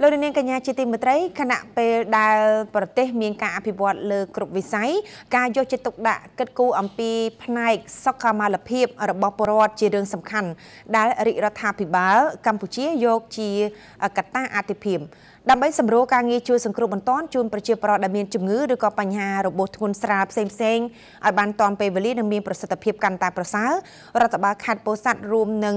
លោកនាងកញ្ញាជាទីមេត្រីគណៈពេលដែលប្រទេស មានការអភិវឌ្ឍលើគ្រប់វិស័យការយកចិត្តទុកដាក់គិតគូរអំពី ផ្នែកសុខាមាលភាពរបស់ប្រជាពលរដ្ឋជារឿងសំខាន់ ដែលរាជរដ្ឋាភិបាលកម្ពុជាយកជាកត្តាអាទិភាពដើម្បីសម្រួលការងារជួយសង្គ្រោះបន្ទាន់ជូនប្រជាពលរដ្ឋដែលមានជំងឺឬក៏បញ្ហារបួសធ្ងន់ស្រាលផ្សេងៗឲ្យបានទាន់ពេលវេលានិងមានប្រសិទ្ធភាពកាន់តែ ប្រសើររដ្ឋបាលខេត្តពោធិ៍សាត់រួមនឹង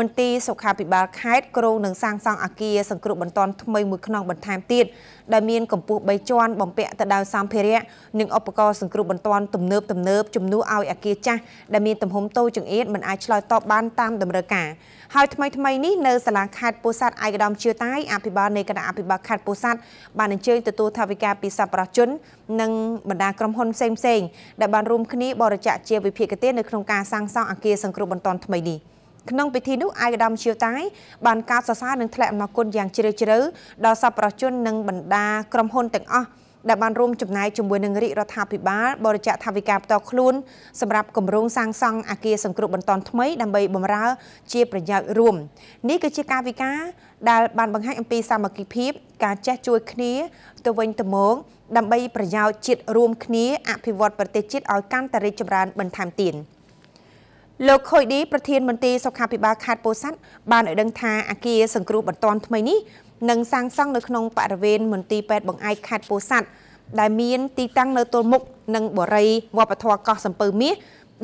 មន្ទីរសុខាភិបាលខេត្តក្រុងនឹងសាងសង់អគារសង្គ្រោះបន្ទាន់ថ្មីមួយខ្នងបន្ថែមទៀតដែលមានកម្ពស់3ជាន់បំពាក់ទៅដោយសម្ភារៈនិងឧបករណ៍សង្គ្រោះបន្ទាន់ទំនើបទំនើបជំនួសឲ្យអគារចាស់ដែលមានទំហំតូចចង្អៀតមិនអាចឆ្លើយតបបានតាមតម្រូវការហើយថ្មីថ្មីនេះនៅសាលាខេត្តពោធិ៍សាត់ឯកឧត្តមជាតាយអភិបាលនៃគណៈអភិបាលខេត្តពោធិ៍សាត់បានអញ្ជើញទទួលថវិកាពីសប្បុរសជន និងបណ្ដាក្រុមហ៊ុនផ្សេងៗដែលបានរួមគ្នាបរិច្ចាគជាវិភាគទាននៅក្នុងការសាងសង់អគារសង្គ្រោះបន្ទាន់ថ្មីនេះ។ក្នុងពិធីនោះអាយឧត្តមជាវតាយបានកាត់សរសើរនិងធ្លាក់អំណរគុណយ៉ាងជ្រាលជ្រៅដល់សប្បុរសជននិងបណ្ដាក្រុមហ៊ុនទាំងអស់ដែលបានរួមចំណែកជាមួយនឹងរាជរដ្ឋាភិបាលបរិច្ចាគថវិកាផ្ទាល់ខ្លួនសម្រាប់គម្រោងសាងសង់អគារសង្គ្រោះបន្ទាន់ថ្មីដើម្បីបម្រើជាប្រយោជន៍រួម នេះគឺជាការវិការដែលបានបង្ហាញអំពីសាមគ្គីភាពការចេះជួយ គ្នាទៅវិញទៅមកដើម្បីប្រយោជន៍ជាតិរួមគ្នាអភិវឌ្ឍប្រទេសជាតិឲ្យកាន់តែរីកចម្រើនបន្ថែមទៀត។លោកខុយឌីប្រធានមន្ត្រីសុខាភិបាលខេត្តពោធិ៍សាត់បានឲ្យដឹងថាអគារសង្គ្រោះបន្ទាន់ថ្មីនេះនឹងសាងសង់នៅក្នុងបរិវេណមន្ទីរពេទ្យបង្អែកខេត្តពោធិ៍សាត់ដែលមានទីតាំងនៅទល់មុខនឹងបរិយវប្បធម៌កោះសំពើមាស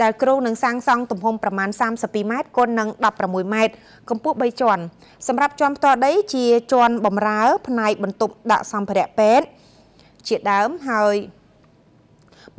ដែលគ្រោងនឹងសាងសង់ទំហំប្រមាណ32ម៉ែត្រគុណនឹង16ម៉ែត្រកម្ពស់3ជាន់សម្រាប់ជាន់ផ្ទាល់ដីជាជាន់បំរើផ្នែកបន្ទប់ដាក់សម្ភារៈពេទ្យជាដើមហើយ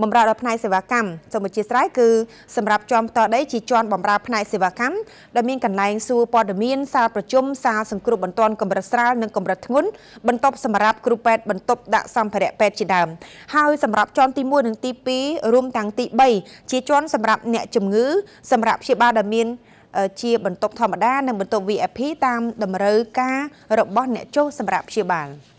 បម្រើដល់ផ្នែកសេវាកម្មសូមអធិស្ឋានគឺសម្រាប់ជាន់ផ្ទាល់ដីជាជាន់បម្រើផ្នែកសេវាកម្មដែលមានកន្លែងសួរព័ត៌មានសាលប្រជុំសាលសង្គ្រោះបន្ទាន់កម្រិតស្រាលនិងកម្រិតធ្ងន់បន្ទប់សម្រាប់គ្រូពេទ្យបន្ទប់ដាក់សម្ភារៈពេទ្យជាដើមហើយសម្រាប់ជាន់ទី1និងទី2រួមទាំងទី3ជាជាន់សម្រាប់អ្នកជំងឺសម្រាប់ព្យាបាលដែលមានជាបន្ទប់ធម្មតានិងបន្ទប់ VIP តាមតម្រូវការរបស់អ្នកចុះសម្រាប់ព្យាបាល។